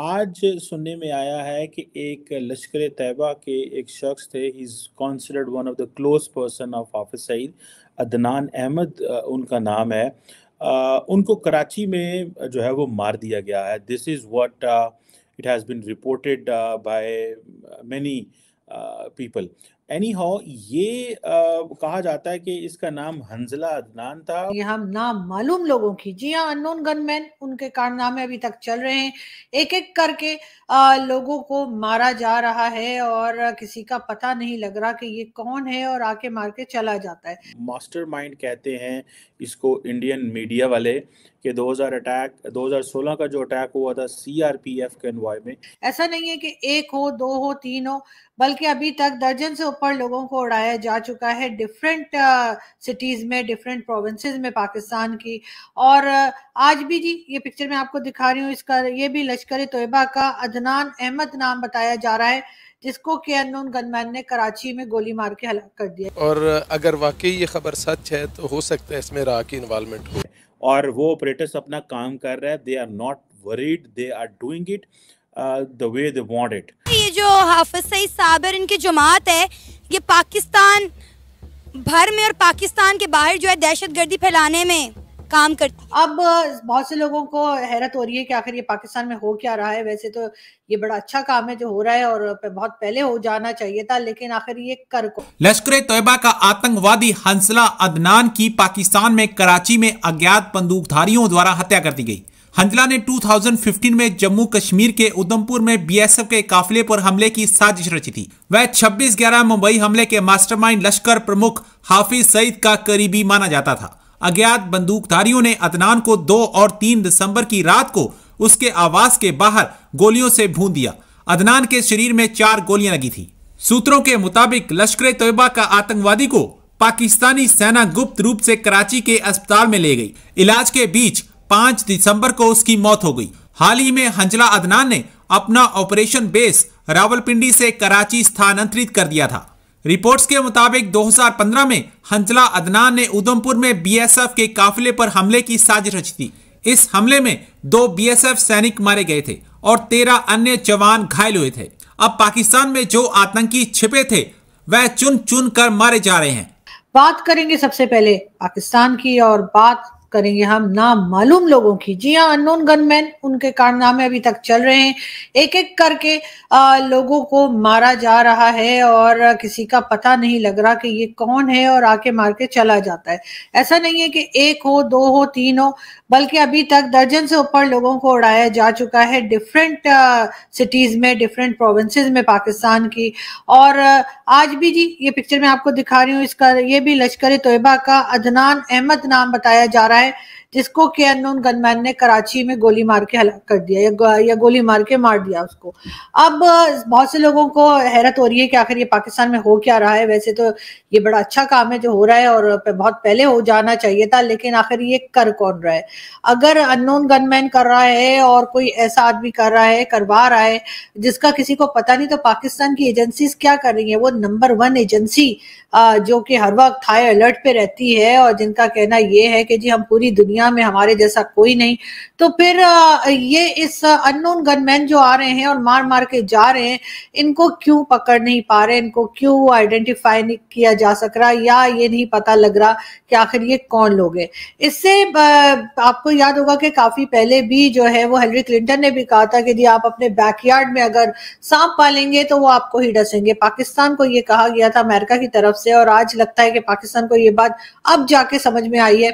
आज सुनने में आया है कि एक लश्कर तैबा के एक शख्स थे he is considered one of the close person of Hafiz Saeed Adnan Ahmed उनका नाम है uh, उनको कराची में जो है वो मार दिया गया है this is what it has been reported by many people anyhow ये आ, कहा जाता है कि इसका नाम हंजला अदनान था ये हम नाम मालूम लोगों की जी हाँ अननोन गनमैन उनके कारनामे अभी तक चल रहे हैं एक एक करके आ, लोगों को मारा जा रहा है और किसी का पता नहीं लग रहा कि ये कौन है और आके मार के चला जाता है मास्टरमाइंड कहते हैं इसको इंडियन मीडिया वाले कि 2000 अटैक 2016 का जो अटैक हुआ था सीआरपीएफ के अनवाय में ऐसा नहीं है कि एक हो दो हो तीन हो बल्कि अभी तक दर्जन से ऊपर लोगों को उड़ाया जा चुका है डिफरेंट सिटीज uh, में डिफरेंट प्रोविंसेस में पाकिस्तान की और uh, आज भी जी ये पिक्चर में आपको दिखा रही हूँ इसका ये भी लश्कर तोयबा का अदनान अहमद नाम बताया जा रहा है जिसको के अननोन गनमैन ने कराची में गोली मार के हलाक कर दिया और अगर वाकई ये खबर सच है तो हो सकता है इसमें राह की इन्वॉल्वमेंट हो और वो ऑपरेटर्स अपना काम कर रहे हैं they are not worried they are doing it the way they want it ये जो हाफिज सईद साहब है इनकी जमात है ये पाकिस्तान भर में और पाकिस्तान के बाहर जो है दहशत गर्दी फैलाने में काम करती अब बहुत से लोगों को हैरत हो रही है कि आखिर ये पाकिस्तान में हो क्या रहा है वैसे तो ये बड़ा अच्छा काम है जो हो रहा है और बहुत पहले हो जाना चाहिए था लेकिन आखिर ये कर को लश्कर तयबा का आतंकवादी हंसला अदनान की पाकिस्तान में कराची में अज्ञात बंदूकधारियों द्वारा हत्या कर दी गई हंजला ने 2015 में जम्मू कश्मीर के उधमपुर में बीएसएफ के काफिले पर हमले की साजिश रची थी वह 26 ग्यारह मुंबई हमले के मास्टरमाइंड लश्कर प्रमुख हाफिज सईद का करीबी माना जाता था अज्ञात बंदूकधारियों ने अदनान को दो और तीन दिसंबर की रात को उसके आवास के बाहर गोलियों से भून दिया अदनान के शरीर में चार गोलियां लगी थी सूत्रों के मुताबिक लश्कर तयबा का आतंकवादी को पाकिस्तानी सेना गुप्त रूप से कराची के अस्पताल में ले गई इलाज के बीच पांच दिसंबर को उसकी मौत हो गई हाल ही में हंजला अदनान ने अपना ऑपरेशन बेस रावलपिंडी से कराची स्थानांतरित कर दिया था रिपोर्ट्स के मुताबिक 2015 में हंजला अदनान ने उधमपुर में बीएसएफ के काफिले पर हमले की साजिश रची थी इस हमले में दो बीएसएफ सैनिक मारे गए थे और तेरह अन्य जवान घायल हुए थे अब पाकिस्तान में जो आतंकी छिपे थे वह चुन चुन कर मारे जा रहे हैं बात करेंगे सबसे पहले पाकिस्तान की और बात करेंगे हम ना मालूम लोगों की जी हाँ अनोन गनमैन उनके कारनामे अभी तक चल रहे हैं एक एक करके आ, लोगों को मारा जा रहा है और किसी का पता नहीं लग रहा कि ये कौन है और आके मार के चला जाता है ऐसा नहीं है कि एक हो दो हो तीन हो बल्कि अभी तक दर्जन से ऊपर लोगों को उड़ाया जा चुका है डिफरेंट सिटीज में डिफरेंट प्रोविंसेस में पाकिस्तान की और आज भी जी ये पिक्चर में आपको दिखा रही हूँ इसका ये भी लश्कर तोयबा का अदनान अहमद नाम बताया जा रहा है right? जिसको के अननोन गनमैन ने कराची में गोली मार के हलाक कर दिया या, या गोली मार के मार दिया उसको अब बहुत से लोगों को हैरत हो रही है कि आखिर ये पाकिस्तान में हो क्या रहा है वैसे तो ये बड़ा अच्छा काम है जो हो रहा है और बहुत पहले हो जाना चाहिए था लेकिन आखिर ये कर कौन रहा है अगर अननोन गनमैन कर रहा है और कोई ऐसा आदमी कर रहा है करवा रहा है जिसका किसी को पता नहीं तो पाकिस्तान की एजेंसी क्या कर रही है वो नंबर वन एजेंसी जो कि हर वक्त हाई अलर्ट पे रहती है और जिनका कहना ये है कि जी हम पूरी दुनिया दुनिया में हमारे जैसा कोई नहीं तो फिर ये इस अननोन गनमैन जो आ रहे हैं और मार मार के जा रहे हैं इनको क्यों पकड़ नहीं पा रहे इनको क्यों आइडेंटिफाई नहीं किया जा सक रहा या ये नहीं पता लग रहा कि आखिर ये कौन लोग हैं इससे आपको याद होगा कि काफी पहले भी जो है वो हेलरी क्लिंटन ने भी कहा था कि आप अपने बैकयार्ड में अगर सांप पालेंगे तो वो आपको ही डसेंगे पाकिस्तान को ये कहा गया था अमेरिका की तरफ से और आज लगता है कि पाकिस्तान को ये बात अब जाके समझ में आई है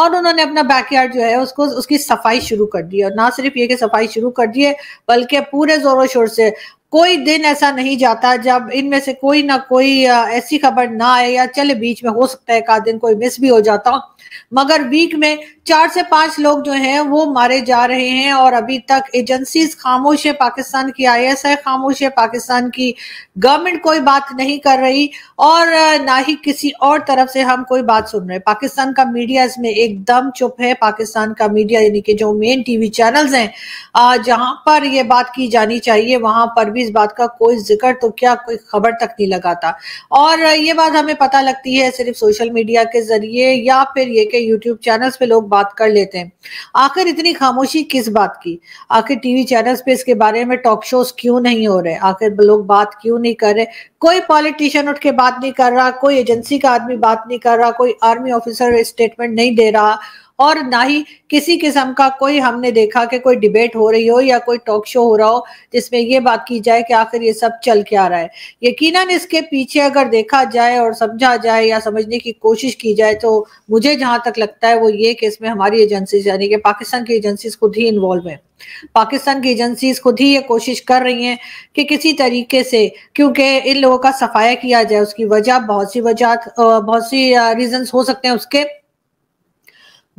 और उन्होंने अपना अपना बैकयार्ड जो है उसको उसकी सफाई शुरू कर दी है और ना सिर्फ ये कि सफाई शुरू कर दी है बल्कि पूरे जोरों शोर से कोई दिन ऐसा नहीं जाता जब इनमें से कोई ना कोई ऐसी खबर ना आए या चले बीच में हो सकता है एक दिन कोई मिस भी हो जाता मगर वीक में चार से पांच लोग जो हैं वो मारे जा रहे हैं और अभी तक एजेंसीज खामोश है पाकिस्तान की आईएसआई खामोश है पाकिस्तान की गवर्नमेंट कोई बात नहीं कर रही और ना ही किसी और तरफ से हम कोई बात सुन रहे पाकिस्तान का मीडिया इसमें एकदम चुप है पाकिस्तान का मीडिया यानी कि जो मेन टीवी चैनल्स हैं जहां पर यह बात की जानी चाहिए वहां पर भी भी इस बात का कोई जिक्र तो क्या कोई खबर तक नहीं लगाता और ये बात हमें पता लगती है सिर्फ सोशल मीडिया के जरिए या फिर ये कि यूट्यूब चैनल्स पे लोग बात कर लेते हैं आखिर इतनी खामोशी किस बात की आखिर टीवी चैनल्स पे इसके बारे में टॉक शोज क्यों नहीं हो रहे आखिर लोग बात क्यों नहीं कर रहे कोई पॉलिटिशियन उठ के बात नहीं कर रहा कोई एजेंसी का आदमी बात नहीं कर रहा कोई आर्मी ऑफिसर स्टेटमेंट नहीं दे रहा और ना ही किसी किस्म का कोई हमने देखा कि कोई डिबेट हो रही हो या कोई टॉक शो हो रहा हो जिसमें ये बात की जाए कि आखिर ये सब चल क्या रहा है यकीनन इसके पीछे अगर देखा जाए और समझा जाए या समझने की कोशिश की जाए तो मुझे जहां तक लगता है वो ये कि इसमें हमारी एजेंसीज यानी कि पाकिस्तान की एजेंसीज खुद ही इन्वॉल्व है पाकिस्तान की एजेंसीज खुद ही ये कोशिश कर रही हैं कि किसी तरीके से क्योंकि इन लोगों का सफाया किया जाए उसकी वजह बहुत सी वजह बहुत सी रीजंस हो सकते हैं उसके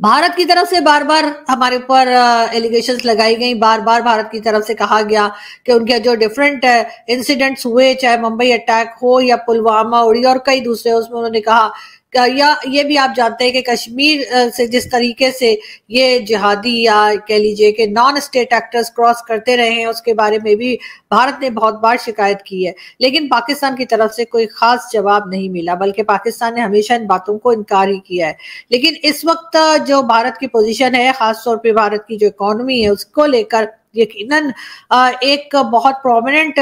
भारत की तरफ से बार बार हमारे ऊपर एलिगेशन लगाई गई बार बार भारत की तरफ से कहा गया कि उनके जो डिफरेंट इंसिडेंट्स हुए चाहे मुंबई अटैक हो या पुलवामा उड़ी और कई दूसरे उसमें उन्होंने कहा या ये भी आप जानते हैं कि कश्मीर से जिस तरीके से ये जिहादी या कह लीजिए कि नॉन स्टेट एक्टर्स क्रॉस करते रहे हैं उसके बारे में भी भारत ने बहुत बार शिकायत की है लेकिन पाकिस्तान की तरफ से कोई खास जवाब नहीं मिला बल्कि पाकिस्तान ने हमेशा इन बातों को इनकार ही किया है लेकिन इस वक्त जो भारत की पोजिशन है खास तौर पर भारत की जो इकोनॉमी है उसको लेकर यकीनन एक बहुत प्रोमिनेंट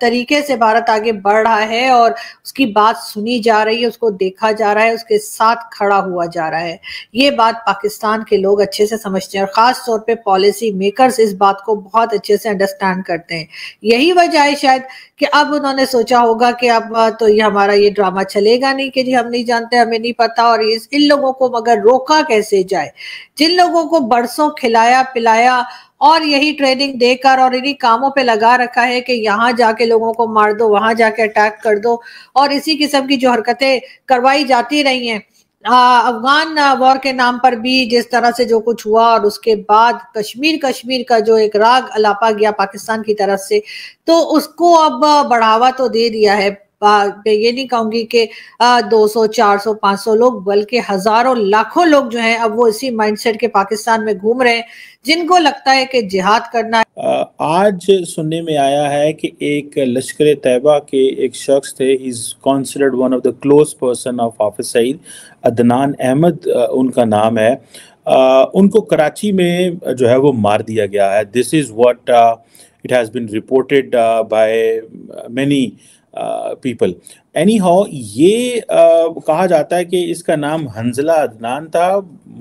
तरीके से भारत आगे बढ़ रहा है और उसकी बात सुनी जा रही है उसको देखा जा रहा है उसके साथ खड़ा हुआ जा रहा है ये बात पाकिस्तान के लोग अच्छे से समझते हैं और ख़ास तौर पे पॉलिसी मेकर्स इस बात को बहुत अच्छे से अंडरस्टैंड करते हैं यही वजह है शायद कि अब उन्होंने सोचा होगा कि अब तो ये हमारा ये ड्रामा चलेगा नहीं कि जी हम नहीं जानते हमें नहीं पता और इस इन लोगों को मगर रोका कैसे जाए जिन लोगों को बरसों खिलाया पिलाया और यही ट्रेनिंग देकर और इन्हीं कामों पे लगा रखा है कि यहाँ जाके लोगों को मार दो वहां जाके अटैक कर दो और इसी किस्म की जो हरकतें करवाई जाती रही हैं अफगान वॉर के नाम पर भी जिस तरह से जो कुछ हुआ और उसके बाद कश्मीर कश्मीर का जो एक राग अलापा गया पाकिस्तान की तरफ से तो उसको अब बढ़ावा तो दे दिया है मैं ये नहीं कहूंगी कि 200 400 500 लोग बल्कि हजारों लाखों लोग जो हैं अब वो इसी माइंडसेट के पाकिस्तान में घूम रहे हैं जिनको लगता है कि जिहाद करना है। आज सुनने में आया है कि एक लश्कर तैयबा के एक शख्स थे is considered one of the close person of office Saeed Adnan Ahmed उनका नाम है आ, उनको कराची में जो है वो मार दिया गया है this is what it has been reported by many people anyhow ये आ, कहा जाता है कि इसका नाम हंजला अदनान था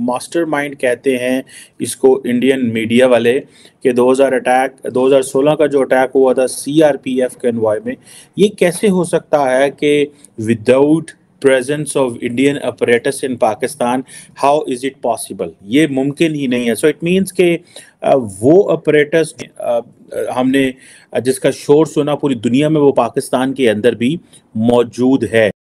मास्टर माइंड कहते हैं इसको इंडियन मीडिया वाले कि 2000 अटैक 2016 का जो अटैक हुआ था सीआरपीएफ के अनवाय में ये कैसे हो सकता है कि without presence of Indian apparatus in Pakistan, how is it possible? ये मुमकिन ही नहीं है सो इट मीन्स के वो apparatus हमने जिसका शोर सुना पूरी दुनिया में वो पाकिस्तान के अंदर भी मौजूद है